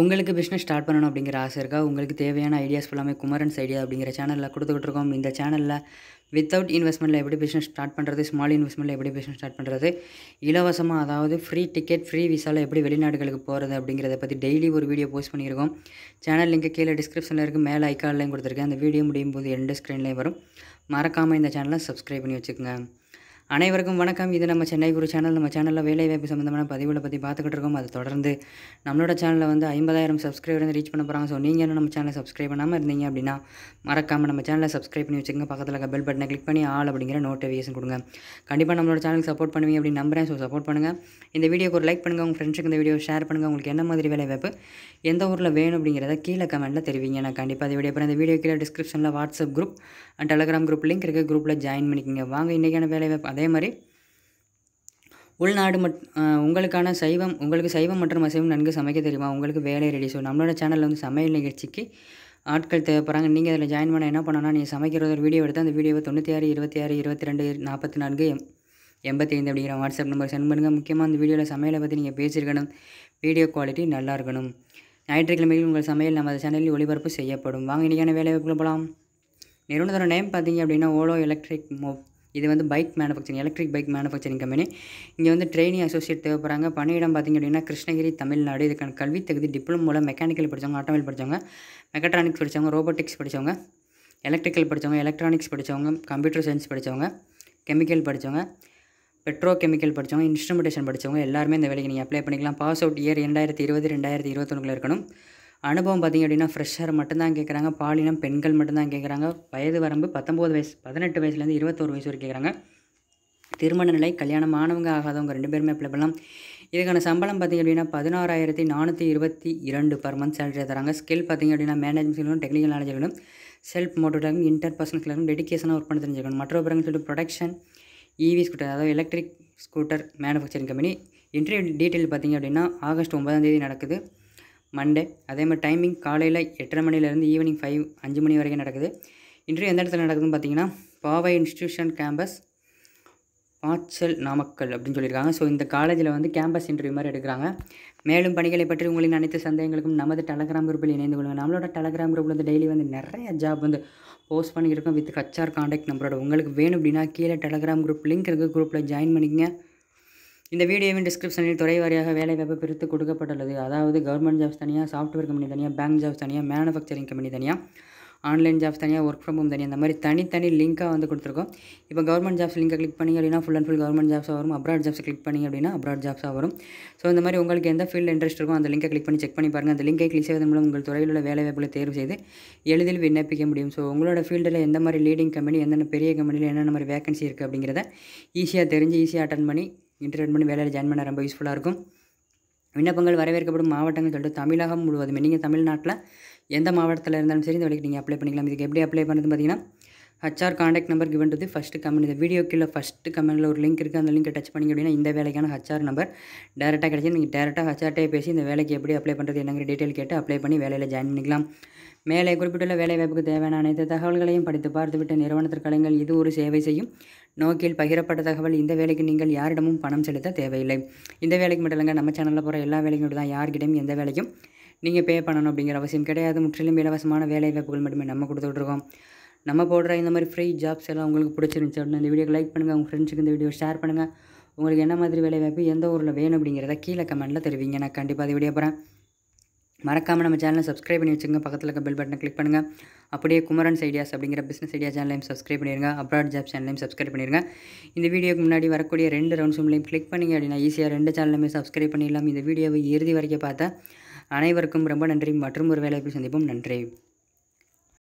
உங்களுக்கு business start பண்ணணும் அப்படிங்கிற ஆசை இருக்கா உங்களுக்கு தேவையான ஐடியாஸ் ஃபுல்லாமே குமரன்ஸ் ஐடியா அப்படிங்கிற சேனலில் கொடுத்துக்கிட்டு இருக்கோம் இந்த சேனலில் வித்தவுட் இன்வெஸ்ட்மெண்ட்டில் எப்படி பிஸ்னஸ் ஸ்டார்ட் பண்ணுறது ஸ்மால் இன்வெஸ்ட்மெண்ட்டில் எப்படி பிஸ்னஸ் ஸ்டார்ட் பண்ணுறது இலவசமாக அதாவது ஃப்ரீ டிக்கெட் ஃப்ரீ விசாவில் எப்படி வெளிநாடுகளுக்கு போகிறது அப்படிங்கிறத பற்றி டெய்லி ஒரு வீடியோ போஸ்ட் பண்ணியிருக்கோம் சேனல் லிங்க் கீழே டிஸ்கிரிப்ஷனில் இருக்குது மேலே ஐக்கார்லையும் கொடுத்துருக்கேன் அந்த வீடியோ முடியும் போது எண்டு ஸ்க்ரீன்லேயும் வரும் மறக்காமல் இந்த சேனலை சப்ஸ்கிரைப் பண்ணி வச்சுக்கோங்க அனைவருக்கும் வணக்கம் இது நம்ம சென்னை குரு சேனல் நம்ம சேனலில் வேலைவாய்ப்பு சம்மந்தமான பதிவுகளை பற்றி பார்த்துக்கிட்டு இருக்கோம் அது தொடர்ந்து நம்மளோட சேனலில் வந்து ஐம்பதாயிரம் சப்ஸ்கிரைபர் வந்து ரீச் பண்ண போகிறாங்க ஸோ நீங்கள் என்ன நம்ம சேனலை சப்ஸ்கிரைப் பண்ணாமல் இருந்தீங்க அப்படின்னா மறக்காமல் நம்ம சேனலை சப்ஸ்கிரைப் பண்ணி வச்சுக்கோங்க பக்கத்தில் இருக்க பெல் பட்டனை கிளிக் பண்ணி ஆள் அப்படிங்கிற நோட்டிஃபிகேஷன் கொடுங்க கண்டிப்பாக நம்மளோட சேனலுக்கு சப்போர்ட் பண்ணுவீங்க அப்படின்னு நம்புறேன் ஸோ சப்போர்ட் பண்ணுங்கள் இந்த வீடியோக்கு ஒரு லைக் பண்ணுங்கள் உங்கள் ஃப்ரெண்ட்ஸுக்கு இந்த வீடியோ ஷேர் பண்ணுங்கள் உங்களுக்கு என்ன மாதிரி வேலைவாய்ப்பு எந்த ஊரில் வேணும் அப்படிங்கிறத கீழே கமெண்ட்டில் தெரிவிங்க நான் கண்டிப்பாக அதை வீடியோ அப்புறம் இந்த வீடியோ கீழே டிஸ்கிரிப்ஷனில் WhatsApp group and Telegram group link இருக்குது குரூப்பில் ஜாயின் பண்ணிக்கோங்க வாங்க இன்றைக்கான வாய்ப்பு அதே மாதிரி உள்நாடு மட் உங்களுக்கான சைவம் உங்களுக்கு சைவம் மற்றும் அசைவம் நன்கு சமைக்க தெரியுமா உங்களுக்கு வேலை ரெடி ஸோ நம்மளோட சேனலில் வந்து சமையல் நிகழ்ச்சிக்கு ஆட்கள் தேவைப்படுறாங்க நீங்கள் அதில் ஜாயின் பண்ண என்ன பண்ணணும் நீங்கள் சமைக்கிற ஒரு வீடியோ எடுத்து அந்த வீடியோவை தொண்ணூற்றி ஆறு இருபத்தி ஆறு இருபத்தி ரெண்டு நாற்பத்தி நான்கு எண்பத்தி ஐந்து அப்படிங்கிற வாட்ஸ்அப் நம்பர் சென்ட் பண்ணுங்கள் முக்கியமாக அந்த வீடியோவில் சமையலை பற்றி நீங்கள் பேசியிருக்கணும் வீடியோ குவாலிட்டி நல்லா இருக்கணும் ஞாயிற்றுக்கிழமையில் உங்கள் சமையல் அந்த சேனலில் ஒளிபரப்பு செய்யப்படும் வாங்க இன்றைக்கான வேலை வாய்ப்புகள் போகலாம் நிறுவனத்தோட நேம் பார்த்தீங்க அப்படின்னா ஓலோ எலக்ட்ரிக் மோப் இது வந்து bike manufacturing electric bike manufacturing company இங்கே வந்து ட்ரெயினிங் அசோசியேட் தேவைப்படுறாங்க பணியிடம் பார்த்திங்க அப்படின்னா கிருஷ்ணகிரி தமிழ்நாடு இதுக்கான கல்வி தகுதி மூலம் மெக்கானிக்கல் படித்தவங்க ஆட்டோமொபைல் படித்தவங்க மெக்கட்ரானிக்ஸ் படித்தவங்க ரோபோட்டிக்ஸ் படித்தவங்க எலக்ட்ரிக்கல் படித்தவங்க எலக்ட்ரானிக்ஸ் படித்தவங்க கம்ப்யூட்டர் சயின்ஸ் படித்தவங்க கெமிக்கல் படித்தவங்க பெட்ரோ கெமிக்கல் படித்தவங்க இன்ஸ்ட்ருமெண்டேஷன் படித்தவங்க எல்லாருமே இந்த வேலைக்கு நீங்கள் அப்ளை பண்ணிக்கலாம் பாஸ் அவுட் இயர் ரெண்டாயிரத்தி இருபது ரெண்டாயிரத்தி இருபத்தொன்னுக்குள்ள இருக்கணும் அனுபவம் பார்த்திங்க அப்படின்னா ஃப்ரெஷ்ஷர் மட்டும்தான் கேட்குறாங்க பாலினம் பெண்கள் மட்டும்தான் கேட்குறாங்க வயது வரம்பு பத்தொம்போது வயசு பதினெட்டு வயசுலேருந்து இருபத்தோரு வயசு வரைக்கும் கேட்குறாங்க திருமண நிலை கல்யாணம் ஆனவங்க ஆகாதவங்க ரெண்டு பேருமே அப்ளை பண்ணலாம் இதுக்கான சம்பளம் பார்த்திங்க அப்படின்னா பதினாறாயிரத்தி நானூற்றி இருபத்தி இரண்டு பர் மந்த் சேலரி தராங்க ஸ்கில் பார்த்திங்க அப்படின்னா மேனேஜ்மெண்ட் ஸ்கிலும் டெக்னிக்கல் நாலேஜ்களும் செல்ஃப் மோட்டோட்டும் இன்டர் பர்சனல் ஸ்கிலும் டெடிக்கேஷனாக ஒர்க் பண்ணி தெரிஞ்சுக்கணும் மற்ற பிறகு சொல்லிட்டு ப்ரொடக்ஷன் இவி ஸ்கூட்டர் அதாவது electric scooter manufacturing company interview detail பார்த்திங்க அப்படின்னா ஆகஸ்ட் ஒன்பதாம் தேதி நடக்குது மண்டே அதே மாதிரி டைமிங் காலையில் எட்டரை மணிலேருந்து ஈவினிங் ஃபைவ் அஞ்சு மணி வரைக்கும் நடக்குது இன்றைய எந்த இடத்துல நடக்குதுன்னு பார்த்தீங்கன்னா பாவை இன்ஸ்டியூஷன் கேம்பஸ் பாச்சல் நாமக்கல் அப்படின்னு சொல்லியிருக்காங்க ஸோ இந்த காலேஜில் வந்து கேம்பஸ் இன்டர்வியூ மாதிரி எடுக்கிறாங்க மேலும் பணிகளை பற்றி உங்களின் அனைத்து சந்தேகங்களுக்கும் நமது டெலகிராம் குரூப்பில் இணைந்து கொள்ளுங்கள் நம்மளோட டெலகிராம் குரூப்பில் வந்து டெய்லி வந்து நிறைய ஜாப் வந்து போஸ்ட் பண்ணியிருக்கோம் வித் ஹச்ஆர் காண்டாக்ட் நம்பரோட உங்களுக்கு வேணும் அப்படின்னா கீழே டெலகிராம் குரூப் லிங்க் இருக்குது குரூப்பில் ஜாயின் பண்ணிக்கங்க இந்த வீடியோவின் டிஸ்கிரிப்ஷனில் துறை வாரியாக வேலைவாய்ப்பு பிரித்து கொடுக்கப்பட்டுள்ளது அதாவது கவர்மெண்ட் ஜாப்ஸ் தனியாக சாஃப்ட்வேர் கம்பெனி தனியாக பேங்க் ஜாப்ஸ் தனியாக மேனுஃபேக்சரிங் கம்பெனி தனியாக ஆன்லைன் ஜாப்ஸ் தனியாக ஒர்க் ஃப்ரம் ஹோம் தனியாக இந்த மாதிரி தனித்தனி லிங்காக வந்து கொடுத்துருக்கோம் இப்போ கவர்மெண்ட் ஜாப்ஸ் லிங்கை கிளிக் பண்ணி அப்படின்னா ஃபுல் அண்ட் ஃபுல் கவர்மெண்ட் ஜாப்ஸாக வரும் அப்ராட் ஜாப்ஸ் கிளிக் பண்ணி அப்படின்னா அப்ராட் ஜாப்ஸாக வரும் ஸோ இந்த மாதிரி உங்களுக்கு எந்த ஃபீல்டு இன்ட்ரெஸ்ட் இருக்கும் அந்த லிங்கை கிளிக் பண்ணி செக் பண்ணி பாருங்கள் அந்த லிங்கை கிளிக் செய்வதன் மூலம் உங்கள் துறையில் உள்ள வேலைவாய்ப்புகளை தேர்வு செய்து எளிதில் விண்ணப்பிக்க முடியும் ஸோ உங்களோட ஃபீல்டில் எந்த மாதிரி லீடிங் கம்பெனி என்னென்ன பெரிய கம்பெனியில் என்னென்ன மாதிரி வேகன்சி இருக்குது அப்படிங்கிறத ஈஸியாக தெரிஞ்சு ஈஸியாக அட்டன் பண்ணி இன்டர்நெட் பண்ணி வேலையில் ஜாயின் பண்ண ரொம்ப யூஸ்ஃபுல்லாக இருக்கும் விண்ணப்பங்கள் வரவேற்கப்படும் மாவட்டங்கள் சொல்லிட்டு தமிழகம் முழுவதும் நீங்கள் தமிழ்நாட்டில் எந்த மாவட்டத்தில் இருந்தாலும் சரி இந்த வழிக்கு நீங்கள் அப்ளை பண்ணிக்கலாம் இதுக்கு எப்படி அப்ளை பண்ணுறதுன்னு பார்த்தீங்கன்னா HR contact number given to the first comment இந்த வீடியோ கீழே ஃபஸ்ட்டு கமெண்டில் ஒரு லிங்க் இருக்குது அந்த லிங்க்கை டச் பண்ணி அப்படின்னா இந்த வேலைக்கான ஹச்ஆர் நம்பர் டேரெக்டாக கிடைச்சி நீங்கள் டேரெக்டாக ஹச்ஆர்டே பேசி இந்த வேலைக்கு எப்படி அப்ளை பண்ணுறது என்னங்கிற டீட்டெயில் கேட்டு அப்ளை பண்ணி வேலையில் ஜாயின் பண்ணிக்கலாம் மேலே குறிப்பிட்டுள்ள வேலை வாய்ப்புக்கு தேவையான அனைத்து தகவல்களையும் படித்து பார்த்துவிட்ட நிறுவனத்திற்கு கலைஞர்கள் இது ஒரு சேவை செய்யும் நோக்கில் பகிரப்பட்ட தகவல் இந்த வேலைக்கு நீங்கள் யாரிடமும் பணம் செலுத்த தேவையில்லை இந்த வேலைக்கு மட்டும் இல்லைங்க நம்ம சேனலில் போகிற எல்லா வேலைக்கும் தான் யார்கிட்டையும் எந்த வேலைக்கும் நீங்கள் பே பண்ணணும் அப்படிங்கிற அவசியம் கிடையாது முற்றிலும் இலவசமான வேலை வாய்ப்புகள் மட்டுமே நம்ம கொடுத்துட்ருக்கோம் நம்ம போடுற இந்த மாதிரி ஃப்ரீ ஜாப்ஸ் எல்லாம் உங்களுக்கு பிடிச்சிருந்துச்சு அப்படின்னு இந்த வீடியோ லைக் பண்ணுங்கள் உங்கள் ஃப்ரெண்ட்ஸுக்கு இந்த வீடியோ ஷேர் பண்ணுங்கள் உங்களுக்கு என்ன மாதிரி வேலை வாய்ப்பு எந்த ஊரில் வேணும் அப்படிங்கிறத கீழே கமெண்ட்டில் தெரிவிங்க நான் கண்டிப்பாக அது வீடியோ போகிறேன் மறக்காமல் நம்ம சேனலை சப்ஸ்கிரைப் பண்ணி வச்சுங்க பக்கத்தில் இருக்க பெல் பட்டனை கிளிக் பண்ணுங்கள் அப்படியே குமரன்ஸ் ஐடியாஸ் அப்படிங்கிற பிஸ்னஸ் ஐடியா சேனலையும் சப்ஸ்கிரைப் பண்ணிடுங்க அப்ராட் ஜாப் சேனலையும் சப்ஸ்கிரைப் பண்ணிடுங்க இந்த வீடியோக்கு முன்னாடி வரக்கூடிய ரெண்டு ரவுண்ட்ஸ்லையும் கிளிக் பண்ணிங்க அப்படின்னா ஈஸியாக ரெண்டு சேனலுமே சப்ஸ்கிரைப் பண்ணிடலாம் இந்த வீடியோவை இறுதி வரைக்கும் பார்த்தா அனைவருக்கும் ரொம்ப நன்றி மற்றும் ஒரு வேலைக்கு சந்திப்போம் நன்றி